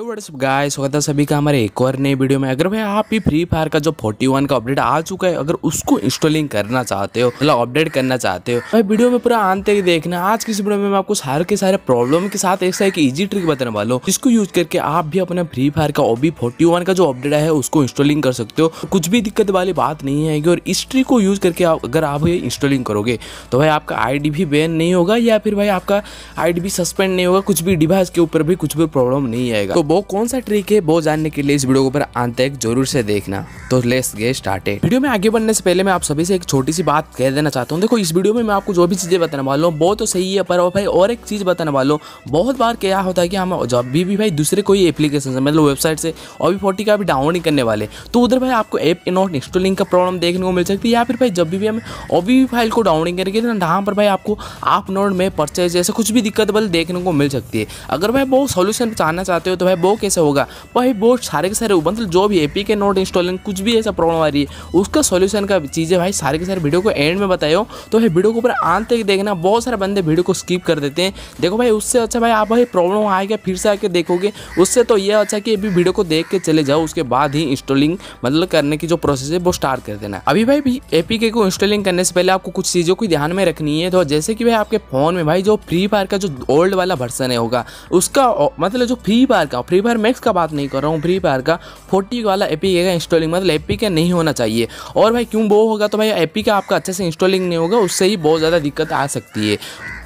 WhatsApp guys स्वागत है सभी का हमारे एक और नई वीडियो में अगर भाई आप भी फ्री फायर का जो 41 का अपडेट आ चुका है अगर उसको इंस्टॉलिंग करना चाहते हो मतलब अपडेट करना चाहते हो भाई वीडियो में पूरा आंते ही देखना आज की इस वीडियो में मैं आपको सारे के सारे प्रॉब्लम के साथ एक एक इजी ट्रिक बताने वाला हूँ जिसको यूज करके आप भी अपना फ्री फायर का ओबी फोर्टी का जो अपडेट है उसको इंस्टॉलिंग कर सकते हो कुछ भी दिक्कत वाली बात नहीं है और इस ट्रिक को यूज करके अगर आप ये इंस्टॉलिंग करोगे तो भाई आपका आई भी बैन नहीं होगा या फिर भाई आपका आई भी सस्पेंड नहीं होगा कुछ भी डिवाइस के ऊपर भी कुछ भी प्रॉब्लम नहीं आएगा तो वो कौन सा ट्रिक है वो जानने के लिए इस वीडियो पर अंत तक जरूर से देखना तो लेस गे स्टार्ट वीडियो में आगे बढ़ने से पहले मैं आप सभी से एक छोटी सी बात कह देना चाहता हूँ देखो इस वीडियो में मैं आपको जो भी चीज़ें बताने वाला हूँ वो तो सही है पर भाई और एक चीज़ बताने वाला हूँ बहुत बार क्या होता है कि हम जब भी भी भाई दूसरे कोई एप्लीकेशन से मतलब वेबसाइट से और फोर्टी का भी डाउनलोड करने वाले तो उधर भाई आपको एप नॉट इंस्टॉलिंग का प्रॉब्लम देखने को मिल सकती है या फिर भाई जब भी हम भी फाइल को डाउनलोड करेंगे तो वहाँ पर भाई आपको आप नोट में परचेज जैसे कुछ भी दिक्कत बल देखने को मिल सकती है अगर भाई वो सोल्यूशन चाहना चाहते हो तो भाई है वो कैसे होगा भाई वो सारे के सारे मतलब जो भी एपी के नोट इंस्टॉलिंग कुछ भी ऐसा प्रॉब्लम आ रही है उसका सोल्यूशन का चीज़ें भाई सारे के सारे वीडियो को एंड में बताए तो भाई वीडियो को ऊपर आंत तक देखना बहुत सारे बंदे वीडियो को स्किप कर देते हैं देखो भाई उससे अच्छा भाई आप भाई प्रॉब्लम आएगा फिर से आके देखोगे उससे तो यह अच्छा कि अभी वीडियो को देख के चले जाओ उसके बाद ही इंस्टॉलिंग मतलब करने की जो प्रोसेस है वो स्टार्ट कर देना अभी भाई एपीके को इंस्टॉलिंग करने से पहले आपको कुछ चीज़ों को ध्यान में रखनी है तो जैसे कि भाई आपके फ़ोन में भाई जो फ्री फायर का जो ओल्ड वाला वर्सन है होगा उसका मतलब जो फ्री फायर का हूँ फ्री फायर मैक्स का बात नहीं कर रहा हूँ फ्री फायर का फोर्टी वाला एपी का इंस्टॉलिंग मतलब एपी का नहीं होना चाहिए और भाई क्यों वो होगा तो भाई एपी का आपका अच्छे से इंस्टॉलिंग नहीं होगा उससे ही बहुत ज़्यादा दिक्कत आ सकती है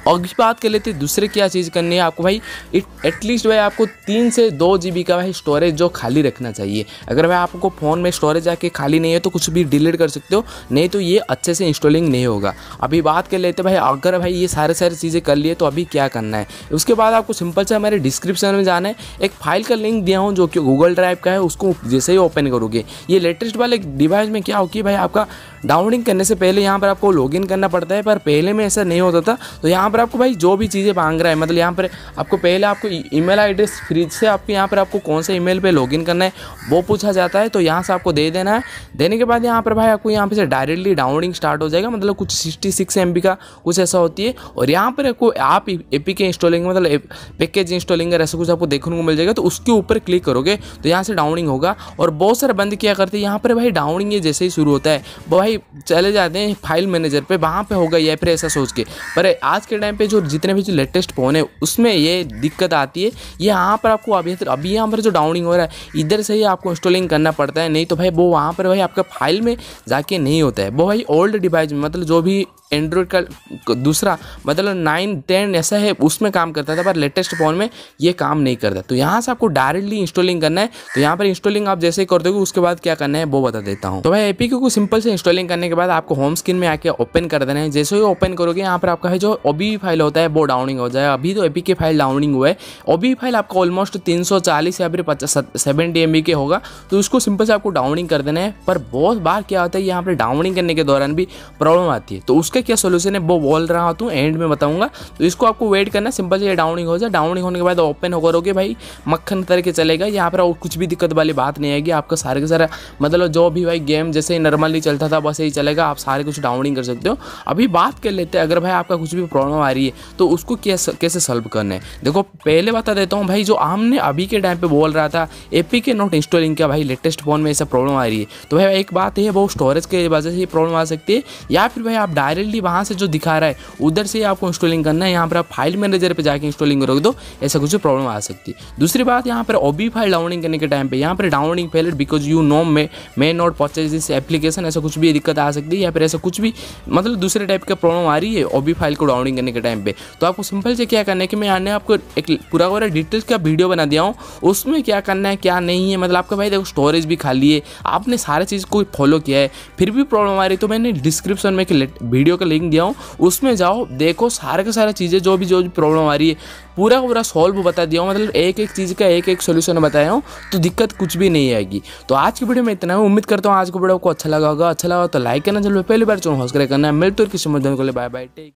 और बात कर लेते तो दूसरे क्या चीज़ करनी है आपको भाई एटलीस्ट भाई आपको तीन से दो जी का भाई स्टोरेज जो खाली रखना चाहिए अगर भाई आपको फ़ोन में स्टोरेज आके खाली नहीं है तो कुछ भी डिलीट कर सकते हो नहीं तो ये अच्छे से इंस्टॉलिंग नहीं होगा अभी बात कर लेते तो भाई अगर भाई ये सारे सारी चीज़ें कर लिए तो अभी क्या करना है उसके बाद आपको सिंपल से हमारे डिस्क्रिप्शन में जाना है एक फाइल का लिंक दिया हूँ जो कि गूगल ड्राइव का है उसको जैसे ही ओपन करोगे ये लेटेस्ट वाले डिवाइस में क्या होगी भाई आपका डाउनलोडिंग करने से पहले यहाँ पर आपको लॉग करना पड़ता है पर पहले में ऐसा नहीं होता था तो यहाँ पर पर आपको भाई जो भी चीज़ें मांग रहा है मतलब यहाँ पर आपको पहले आपको ईमेल एड्रेस फ्रिज से आपके यहाँ पर आपको कौन से ईमेल पे लॉगिन करना है वो पूछा जाता है तो यहाँ से आपको दे देना है देने के बाद यहाँ पर भाई आपको यहाँ पर से डायरेक्टली डाउनलोडिंग स्टार्ट हो जाएगा मतलब कुछ सिक्सटी सिक्स का कुछ ऐसा होती है और यहाँ पर आपको आप मतलब ए के इंस्टॉलिंग मतलब पैकेज इंस्टॉलिंग ऐसा कुछ आपको देखने को मिल जाएगा तो उसके ऊपर क्लिक करोगे तो यहाँ से डाउनलोडिंग होगा और बहुत सारे बंद किया करते हैं यहाँ पर भाई डाउनलोडिंग ये जैसे ही शुरू होता है भाई चले जाते हैं फाइल मैनेजर पर वहाँ पर होगा या फिर ऐसा सोच के पर आज के टाइम टाइम पे जो जितने भी जो लेटेस्ट फ़ोन है उसमें ये दिक्कत आती है यहाँ पर आपको अभी अभी यहाँ पर जो डाउनिंग हो रहा है इधर से ही आपको इंस्टॉलिंग करना पड़ता है नहीं तो भाई वो वहाँ पर भाई आपका फाइल में जाके नहीं होता है वो भाई ओल्ड डिवाइस में मतलब जो भी एंड्रॉयड का दूसरा मतलब नाइन टेन ऐसा है उसमें काम करता था पर लेटेस्ट फ़ोन में ये काम नहीं करता तो यहाँ से आपको डायरेक्टली इंस्टॉलिंग करना है तो यहाँ पर इंस्टॉलिंग आप जैसे ही कर दोगे उसके बाद क्या करना है वो बता देता हूँ तो भाई एपी को सिंपल से इंस्टॉलिंग करने के बाद आपको होम स्क्रीन में आके ओपन कर देना है जैसे ही ओपन करोगे यहाँ पर आपका है जो ओबी फाइल होता है वो डाउनिंग हो जाए अभी तो एपी की फाइल डाउनिंग हुआ है ओबी फाइल आपका ऑलमोस्ट तीन या फिर पचास सेवेंटी एम के होगा तो उसको सिंपल से आपको डाउनिंग कर देना है पर बहुत बार क्या होता है यहाँ पर डाउनिंग करने के दौरान भी प्रॉब्लम आती है तो उसके इसका क्या सोल्यूशन है वो बोल रहा हूँ एंड में बताऊँगा तो इसको आपको वेट करना सिंपल से डाउनिंग हो जाए डाउनिंग होने के बाद ओपन हो करोगे भाई मक्खन के चलेगा यहाँ पर और कुछ भी दिक्कत वाली बात नहीं आएगी आपका सारे का सारा मतलब जो भी भाई गेम जैसे नॉर्मली चलता था वैसे ही चलेगा आप सारे कुछ डाउनिंग कर सकते हो अभी बात कर लेते हैं अगर भाई आपका कुछ भी प्रॉब्लम आ रही है तो उसको कैसे सॉल्व करना है देखो पहले बता देता हूँ भाई जो आमने अभी के टाइम पर बोल रहा था एपी के नोट इंस्टॉलिंग का भाई लेटेस्ट फ़ोन में ऐसा प्रॉब्लम आ रही है तो भाई एक बात है वो स्टोरेज के वजह से प्रॉब्लम आ सकती है या फिर भाई आप डायरेक्ट डायरेक्टली वहाँ से जो दिखा रहा है उधर से आपको इंस्टॉलिंग करना है यहाँ पर आप फाइल मैनेजर पर जाकर इंस्टॉलिंग रोक दो ऐसा कुछ प्रॉब्लम आ सकती है दूसरी बात यहाँ पर ओबी फाइल डाउनलोडिंग करने के टाइम पर यहाँ पर downloading fail because you know may may not purchase this application ऐसा कुछ भी दिक्कत आ सकती है या फिर ऐसा कुछ भी मतलब दूसरे टाइप का प्रॉब्लम आ रही है ओबी फाइल को डाउनलोडिंग करने के टाइम पर तो आपको सिंपल से क्या करना है कि मैं आने आपको एक पूरा वाला डिटेल्स का वीडियो बना दिया हूँ उसमें क्या करना है क्या नहीं है मतलब आपका भाई देखो स्टोरेज भी खाली है आपने सारे चीज़ को फॉलो किया है फिर भी प्रॉब्लम आ रही है तो मैंने डिस्क्रिप्शन में एक वीडियो वीडियो का लिंक दिया हूँ उसमें जाओ देखो सारे के सारे चीज़ें जो भी जो भी प्रॉब्लम आ रही है पूरा पूरा सॉल्व बता दिया हूँ मतलब एक एक चीज़ का एक एक सोल्यूशन बताया हूँ तो दिक्कत कुछ भी नहीं आएगी तो आज की वीडियो में इतना है उम्मीद करता हूँ आज की वीडियो को अच्छा लगा होगा अच्छा लगा तो लाइक करना चलो पहली बार चलो हंस करना है मिलते और किसी मदद को ले बाय बाय टेक